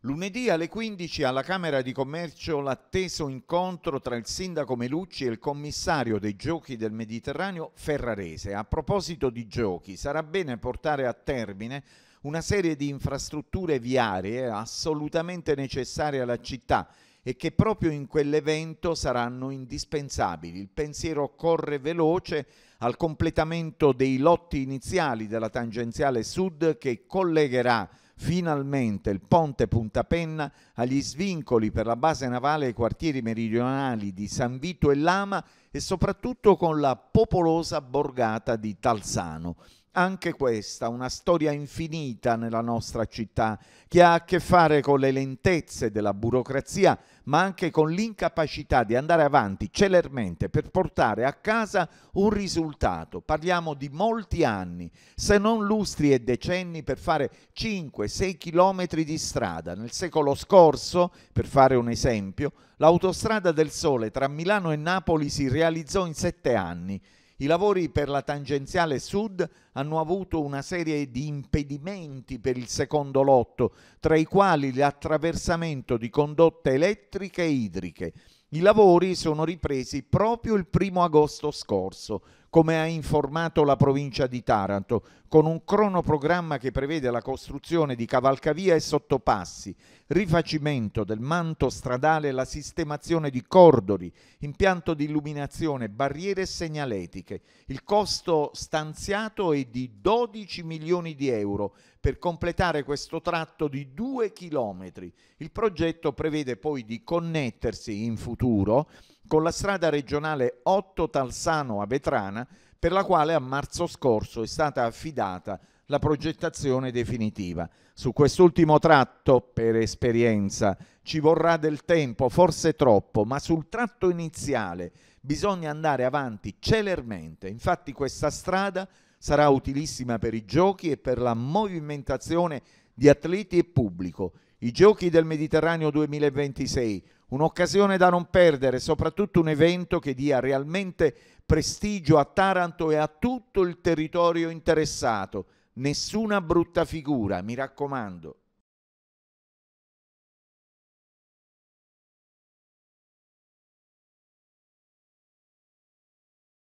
Lunedì alle 15 alla Camera di Commercio l'atteso incontro tra il sindaco Melucci e il commissario dei giochi del Mediterraneo Ferrarese. A proposito di giochi, sarà bene portare a termine una serie di infrastrutture viarie assolutamente necessarie alla città e che proprio in quell'evento saranno indispensabili. Il pensiero corre veloce al completamento dei lotti iniziali della tangenziale sud che collegherà finalmente il ponte Puntapenna agli svincoli per la base navale ai quartieri meridionali di San Vito e Lama e soprattutto con la popolosa borgata di Talsano anche questa, una storia infinita nella nostra città, che ha a che fare con le lentezze della burocrazia, ma anche con l'incapacità di andare avanti celermente per portare a casa un risultato. Parliamo di molti anni, se non lustri e decenni, per fare 5-6 chilometri di strada. Nel secolo scorso, per fare un esempio, l'autostrada del Sole tra Milano e Napoli si realizzò in 7 anni i lavori per la tangenziale sud hanno avuto una serie di impedimenti per il secondo lotto, tra i quali l'attraversamento di condotte elettriche e idriche. I lavori sono ripresi proprio il primo agosto scorso, come ha informato la provincia di Taranto, con un cronoprogramma che prevede la costruzione di cavalcavia e sottopassi, rifacimento del manto stradale, la sistemazione di cordoli, impianto di illuminazione, barriere segnaletiche. Il costo stanziato è di 12 milioni di euro per completare questo tratto di 2 chilometri. Il progetto prevede poi di connettersi in futuro con la strada regionale 8 Talsano a Vetrana, per la quale a marzo scorso è stata affidata la progettazione definitiva. Su quest'ultimo tratto, per esperienza, ci vorrà del tempo, forse troppo, ma sul tratto iniziale bisogna andare avanti celermente. Infatti questa strada sarà utilissima per i giochi e per la movimentazione di atleti e pubblico. I giochi del Mediterraneo 2026 Un'occasione da non perdere, soprattutto un evento che dia realmente prestigio a Taranto e a tutto il territorio interessato. Nessuna brutta figura, mi raccomando.